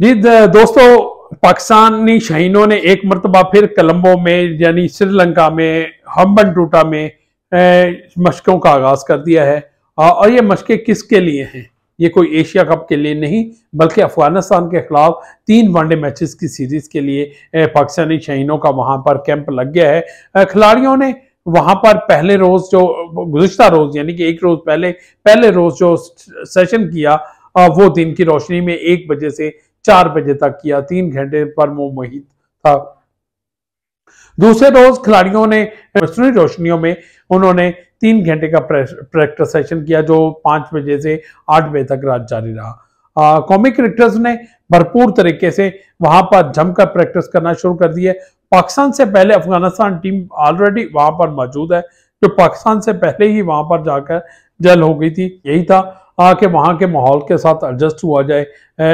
जी दोस्तों पाकिस्तानी शहीनों ने एक मरतबा फिर कलम्बो में यानी श्रीलंका में हम्बन टूटा में मशकों का आगाज कर दिया है और ये मशकें किसके लिए हैं ये कोई एशिया कप के लिए नहीं बल्कि अफगानिस्तान के खिलाफ तीन वनडे मैचेस की सीरीज के लिए पाकिस्तानी शहीनों का वहां पर कैंप लग गया है खिलाड़ियों ने वहां पर पहले रोज जो गुजशत रोज यानी कि एक रोज पहले पहले रोज जो सेशन किया वो दिन की रोशनी में एक बजे से चार बजे तक किया तीन घंटे पर वो मोहित था दूसरे रोज खिलाड़ियों ने रोशनियों में उन्होंने तीन घंटे का प्रैक्टिस सेशन किया जो पांच बजे से आठ बजे तक रात जारी रहा कॉमिक क्रिकेटर्स ने भरपूर तरीके से वहां पर जमकर प्रैक्टिस करना शुरू कर दी है पाकिस्तान से पहले अफगानिस्तान टीम ऑलरेडी वहां पर मौजूद है जो पाकिस्तान से पहले ही वहां पर जाकर जल हो गई थी यही था आके वहाँ के माहौल के साथ एडजस्ट हुआ जाए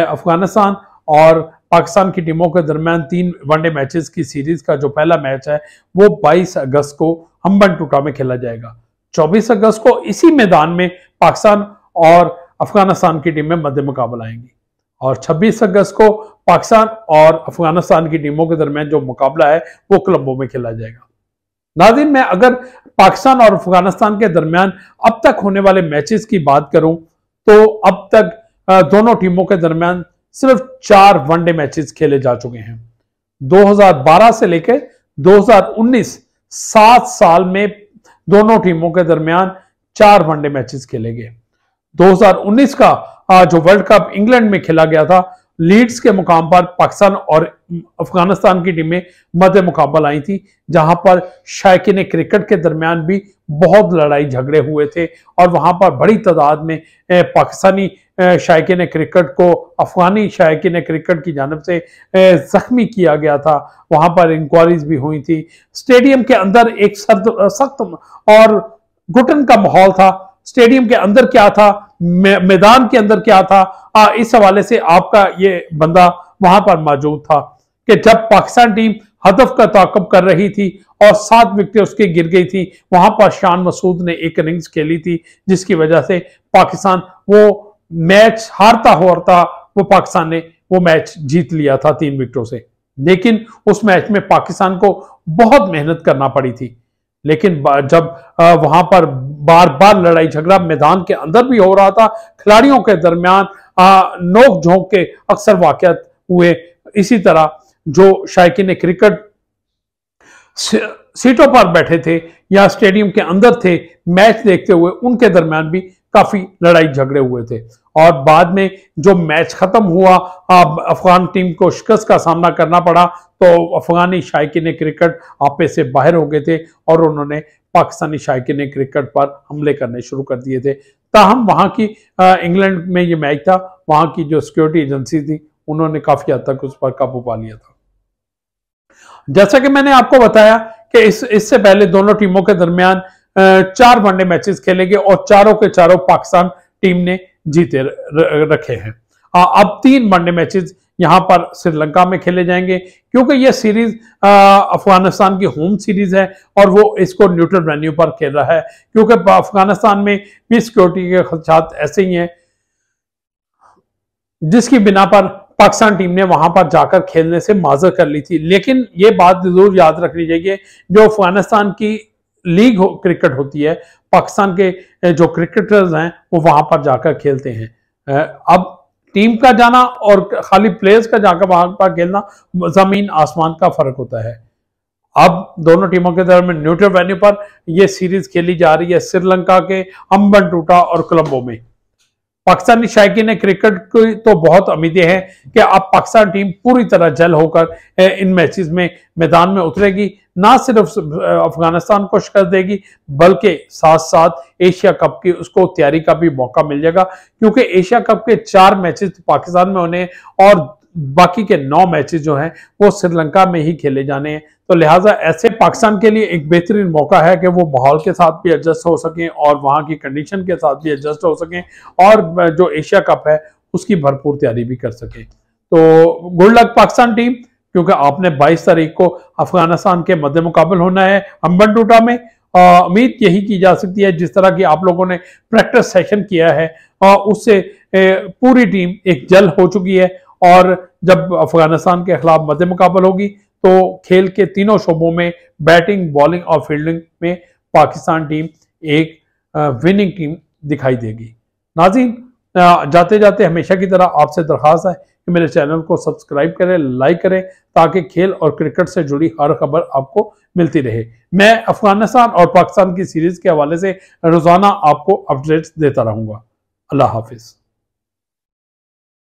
अफगानिस्तान और पाकिस्तान की टीमों के दरमियान तीन वनडे मैचेस की सीरीज का जो पहला मैच है वो 22 अगस्त को हम्बन टूटा में खेला जाएगा 24 अगस्त को इसी मैदान में पाकिस्तान और अफगानिस्तान की टीमें मध्य मुकाबला आएंगी और 26 अगस्त को पाकिस्तान और अफगानिस्तान की टीमों के दरमियान जो मुकाबला है वो कोलम्बो में खेला जाएगा नाजिन मैं अगर पाकिस्तान और अफगानिस्तान के दरमियान अब तक होने वाले मैचेस की बात करूं तो अब तक दोनों टीमों के दरमियान सिर्फ चार वनडे मैचेस खेले जा चुके हैं 2012 से लेकर 2019 सात साल में दोनों टीमों के दरमियान चार वनडे मैचेस खेले गए 2019 का जो वर्ल्ड कप इंग्लैंड में खेला गया था लीड्स के मुकाम पर पाकिस्तान और अफगानिस्तान की टीमें मध्य मुकाबल आई थी जहां पर शायकिन क्रिकेट के दरमियान भी बहुत लड़ाई झगड़े हुए थे और वहां पर बड़ी तादाद में पाकिस्तानी शायकिन क्रिकेट को अफगानी शायकिन क्रिकेट की जानब से जख्मी किया गया था वहां पर इंक्वायरीज भी हुई थी स्टेडियम के अंदर एक सख्त और घुटन का माहौल था स्टेडियम के अंदर क्या था मैदान के अंदर क्या था आ, इस हवाले से आपका ये बंदा वहां पर मौजूद था कि जब पाकिस्तान टीम हदफ का ताकब कर रही थी और सात विकटे उसके गिर गई थी वहां पर शान मसूद ने एक इनिंग्स खेली थी जिसकी वजह से पाकिस्तान वो मैच हारता हारता वो पाकिस्तान ने वो मैच जीत लिया था तीन विकटों से लेकिन उस मैच में पाकिस्तान को बहुत मेहनत करना पड़ी थी लेकिन जब वहां पर बार बार लड़ाई झगड़ा मैदान के अंदर भी हो रहा था खिलाड़ियों के दरमियान नोक झोंक के अक्सर वाकत हुए इसी तरह जो ने क्रिकेट सीटों पर बैठे थे या स्टेडियम के अंदर थे मैच देखते हुए उनके दरमियान भी काफी लड़ाई झगड़े हुए थे और बाद में जो मैच खत्म हुआ अफगान टीम को शिकस्त का सामना करना पड़ा तो अफगानी ने क्रिकेट आपे से बाहर हो गए थे और उन्होंने पाकिस्तानी ने क्रिकेट पर हमले करने शुरू कर दिए थे ताहम वहाँ की इंग्लैंड में ये मैच था वहाँ की जो सिक्योरिटी एजेंसी थी उन्होंने काफ़ी हद तक उस पर काबू पा लिया था जैसा कि मैंने आपको बताया कि इस इससे पहले दोनों टीमों के दरमियान चार वनडे मैचेस खेले गए और चारों के चारों पाकिस्तान टीम ने जीते रखे हैं अब तीन वनडे मैचेस यहां पर श्रीलंका में खेले जाएंगे क्योंकि यह सीरीज अफगानिस्तान की होम सीरीज है और वो इसको न्यूट्रल वेन्यू पर खेल रहा है क्योंकि अफगानिस्तान में भी सिक्योरिटी के खदशात ऐसे ही हैं जिसकी बिना पर पाकिस्तान टीम ने वहां पर जाकर खेलने से माजर कर ली थी लेकिन ये बात जरूर याद रखनी चाहिए जो अफगानिस्तान की लीग हो, क्रिकेट होती है पाकिस्तान के जो क्रिकेटर्स हैं वो वहां पर जाकर खेलते हैं अब टीम का जाना और खाली प्लेयर्स का जाकर वहां पर खेलना जमीन आसमान का फर्क होता है अब दोनों टीमों के दरमियान न्यूट्रल वेन्यू पर यह सीरीज खेली जा रही है श्रीलंका के अम्बन टूटा और कोलंबो में पाकिस्तानी शायकी ने क्रिकेट की तो बहुत उम्मीदें हैं कि अब पाकिस्तान टीम पूरी तरह जल होकर इन मैचेस में मैदान में उतरेगी ना सिर्फ अफगानिस्तान को शिकस्त देगी बल्कि साथ साथ एशिया कप की उसको तैयारी का भी मौका मिल जाएगा क्योंकि एशिया कप के चार मैचेस पाकिस्तान में होने और बाकी के नौ मैचेस जो हैं वो श्रीलंका में ही खेले जाने हैं तो लिहाजा ऐसे पाकिस्तान के लिए एक बेहतरीन मौका है कि वो माहौल के साथ भी एडजस्ट हो सकें और वहाँ की कंडीशन के साथ भी एडजस्ट हो सकें और जो एशिया कप है उसकी भरपूर तैयारी भी कर सकें तो गुड लक पाकिस्तान टीम क्योंकि आपने 22 तारीख को अफगानिस्तान के मध्य मुकाबल होना है अम्बन टूटा में उम्मीद यही की जा सकती है जिस तरह की आप लोगों ने प्रैक्टिस सेशन किया है आ, उससे पूरी टीम एक जल हो चुकी है और जब अफगानिस्तान के खिलाफ मध्य मुकाबल होगी तो खेल के तीनों शोबों में बैटिंग बॉलिंग और फील्डिंग में पाकिस्तान टीम एक विनिंग टीम दिखाई देगी नाजिन जाते जाते हमेशा की तरह आपसे दरख्वास्त है कि मेरे चैनल को सब्सक्राइब करें लाइक करें ताकि खेल और क्रिकेट से जुड़ी हर खबर आपको मिलती रहे मैं अफगानिस्तान और पाकिस्तान की सीरीज के हवाले से रोजाना आपको अपडेट्स देता रहूंगा अल्लाह हाफिज़